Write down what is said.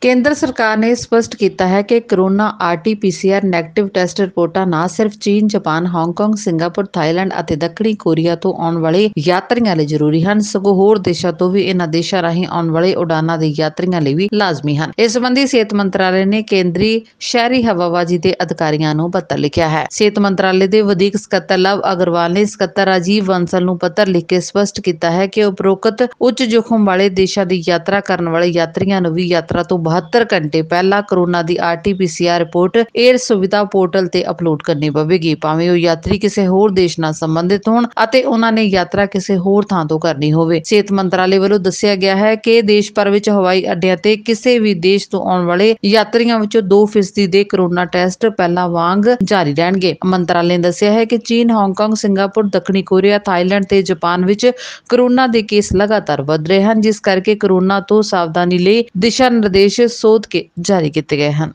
ਕੇਂਦਰ ਸਰਕਾਰ ਨੇ ਸਪਸ਼ਟ ਕੀਤਾ ਹੈ ਕਿ corona RTPCR negative negative test ਰਿਪੋਰਟਾਂ ਨਾ ਸਿਰਫ ਚੀਨ, ਜਾਪਾਨ, ਹਾਂਗਕਾਂਗ, ਸਿੰਗਾਪੁਰ, ਥਾਈਲੈਂਡ ਅਤੇ ਦੱਖਣੀ ਕੋਰੀਆ ਤੋਂ ਆਉਣ ਵਾਲੇ ਯਾਤਰੀਆਂ ਲਈ ਜ਼ਰੂਰੀ ਹਨ, ਸਗੋਂ ਹੋਰ ਦੇਸ਼ਾਂ ਤੋਂ ਵੀ ਇਹਨਾਂ ਦੇਸ਼ਾਂ ਰਾਹੀਂ ਆਉਣ ਵਾਲੇ ਉਡਾਨਾਂ ਦੇ ਯਾਤਰੀਆਂ ਲਈ ਵੀ ਲਾਜ਼ਮੀ ਹਨ। ਇਸ ਸੰਬੰਧੀ ਸਿਹਤ ਮੰਤਰਾਲੇ ਨੇ ਕੇਂਦਰੀ ਸ਼ਹਿਰੀ ਹਵਾਬਾਜੀ ਦੇ ਅਧਿਕਾਰੀਆਂ ਨੂੰ ਪੱਤਰ ਲਿਖਿਆ ਹੈ। ਸਿਹਤ ਮੰਤਰਾਲੇ ਦੇ ਵਧੀਕ ਸਕੱਤਰ ਲਵ ਅਗਰਵਾਲ ਨੇ ਸਕੱਤਰ ਰਾਜੀਵ ਵੰਸਲ ਨੂੰ ਪੱਤਰ ਲਿਖ ਕੇ ਸਪਸ਼ਟ ਕੀਤਾ ਹੈ ਕਿ ਉਪਰੋਕਤ ਉੱਚ ਜੋਖਮ ਵਾਲੇ ਦੇਸ਼ਾਂ ਦੀ ਯਾਤਰਾ ਕਰਨ ਵਾਲੇ ਯਾਤਰੀਆਂ ਨੂੰ ਵੀ ਯਾਤਰਾ ਤੋਂ 72 ਘੰਟੇ ਪਹਿਲਾਂ ਕਰੋਨਾ ਦੀ RTPCR report air Suvidha portal ਤੇ ਅਪਲੋਡ ਕਰਨੀ ਪਵੇਗੀ ਭਾਵੇਂ ਉਹ ਯਾਤਰੀ ਕਿਸੇ ਹੋਰ ਦੇਸ਼ ਨਾਲ ਸੰਬੰਧਿਤ ਹੋਣ ਅਤੇ ਉਹਨਾਂ ਨੇ ਯਾਤਰਾ ਕਿਸੇ ਹੋਰ ਥਾਂ ਤੋਂ ਕਰਨੀ ਹੋਵੇ ਸਿਹਤ ਮੰਤਰਾਲੇ ਵੱਲੋਂ ਦੱਸਿਆ ਗਿਆ ਹੈ ਕਿ ਦੇਸ਼ ਭਰ ਵਿੱਚ ਹਵਾਈ ਅੱਡਿਆਂ ਤੇ ਕਿਸੇ ਵੀ ਦੇਸ਼ ਤੋਂ ਆਉਣ ਵਾਲੇ ਯਾਤਰੀਆਂ ਵਿੱਚੋਂ 2% ਦੇ ਕਰੋਨਾ ਟੈਸਟ ਪਹਿਲਾਂ ਵਾਂਗ ਜਾਰੀ ਰਹਿਣਗੇ ਮੰਤਰਾਲੇ ਨੇ ਦੱਸਿਆ ਹੈ ਕਿ ਚੀਨ ਹਾਂਗਕਾਂਗ ਸਿੰਗਾਪੁਰ ਦੱਖਣੀ ਕੋਰੀਆ ਥਾਈਲੈਂਡ ਤੇ ਜਾਪਾਨ ਵਿੱਚ ਕਰੋਨਾ ਦੇ ਕੇਸ ਲਗਾਤਾਰ ਵਧ ਰਹੇ ਹਨ ਜਿਸ ਕਰਕੇ ਕਰੋਨਾ ਤੋਂ ਸਾਵਧਾਨੀ ਲਈ ਦਿਸ਼ਾ ਨਿਰਦੇਸ਼ ਵਿਸ਼ੇ ਸੋਧ ਕੇ ਜਾਰੀ ਕੀਤੇ ਗਏ ਹਨ